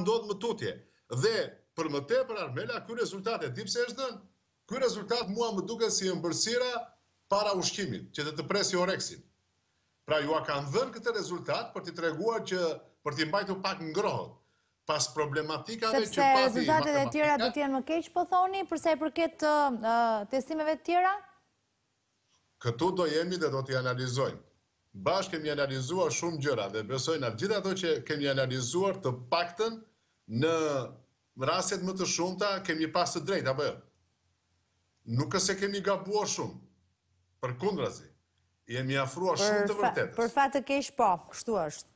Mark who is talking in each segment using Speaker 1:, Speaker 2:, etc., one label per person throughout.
Speaker 1: ndodhë më tutje. Dhe për më te për Armela, kërë rezultate, dipë se është dënë, kërë rezultat mua më duke si e mbërsira para ushqimin, që të të presi oreksin. Pra jua kanë dhënë këtë rezultat për t'i treguar që për t'i mbajtu pak ngrohët pas problematikave që pati... Sepse rezultatet e
Speaker 2: tjera dhe t'jen më keqë, po thoni, përse e përket testimeve tjera?
Speaker 1: Këtu do jemi dhe do t'i analizojmë bashkë kemi analizuar shumë gjëra dhe besoj atë gjitha ato që kemi analizuar të pakten në raset më të shumëta kemi pasë të drejt, apo jo? Nuk këse kemi gabuar shumë, për kundrazi, jemi afruar shumë të vërtetës.
Speaker 2: Për fatë të kesh po, kështu është.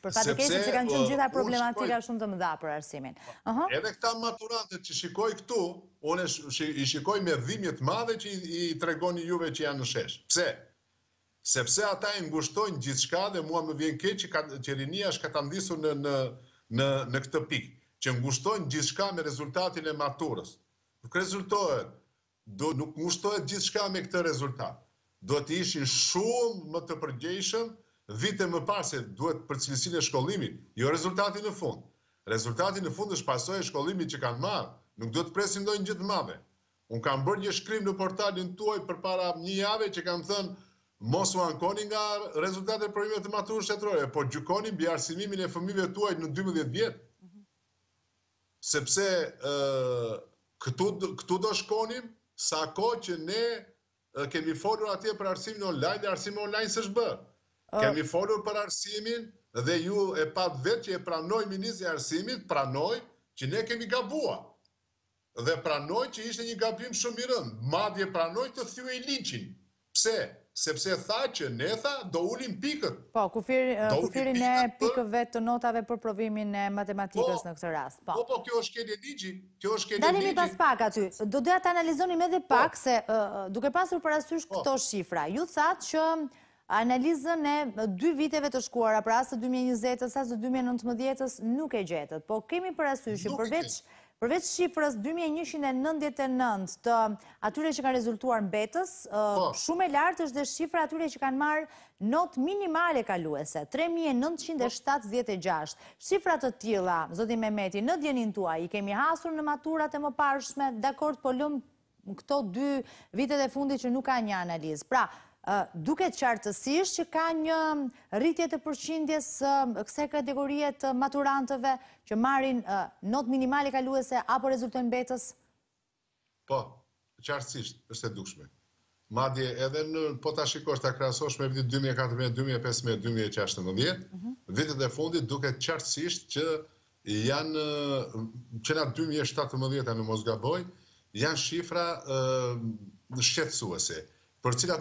Speaker 2: Për fatë të kesh që kanë qënë gjitha uh, problematika shumë të më dha për arsimin.
Speaker 1: Edhe këta maturantët që shikoj këtu, unë i shikoj me dhimjet madhe që i tregoni juve që janë në shesh. Pse? sepse ata i ngushtojnë gjithë shka dhe mua më vjen keqë që rinia është ka të ndisu në, në, në, në këtë pikë, që ngushtojnë gjithë shka me rezultatin e maturës. Nuk rezultohet, do, nuk ngushtojnë gjithë shka me këtë rezultat. Do të ishin shumë më të përgjeshëm vite më pas duhet për cilësinë e shkollimit, jo rezultatin e fund. Rezultatin në fund është pasojë e shkollimit që kanë marrë. Nuk duhet të presim ndonjë gjë madhe. Un kam bërë një shkrim në portalin tuaj përpara një jave që kam thënë Mos u ankoni nga rezultate për imet të maturë shetërore, por gjukoni bja arsimimin e fëmive tuaj në 12 vjetë. Mhm. Sepse këtu do shkonim sa ko që ne kemi folur atje për arsimin online dhe arsimin online së shbë. Ah. Kemi folur për arsimin dhe ju e pat vetë që e pranoj minizë e arsimit, pranoj që ne kemi gabua. Dhe pranoj që ishte një gabim shumë i rëndë. Madje pranoj të thyu e linqin. Pse? Sepse tha që ne tha do ulim pikët.
Speaker 2: Po, kufirin e pikëve të notave për provimin e matematikës po, në këtë rast. Po, po, po
Speaker 1: kjo është kjede digji. Kjo është kjede digji. Dalimi pas
Speaker 2: pak aty. Do dhe atë analizonim edhe po. pak se duke pasur për asysh këto shifra. Ju thatë që analizën e dy viteve të shkuara, pra asë 2020-ës, asë 2019 nuk e gjetët. Po, kemi për që përveç Përveç shifrës 2199 të atyre që kanë rezultuar në betës, po. shumë e lartë është dhe shifrë atyre që kanë marë not minimale kaluese, 3976. Shifrat të tjela, zotin Mehmeti, në djenin tua, i kemi hasur në maturat e më parshme, dhe akord, po lëmë këto dy vitet e fundi që nuk ka një analizë. Pra, duke qartësisht që ka një rritje të përqindjes kse kategorie të maturantëve që marin not minimali kaluese apo rezultojnë betës?
Speaker 1: Po, qartësisht, është e dukshme. Madje edhe në pota shikosht të krasosh me vitit 2014, 2015, 2016, vitit e fundit duke qartësisht që janë, që 2017 a në Mosgaboj, janë shifra shqetsuese, për cilat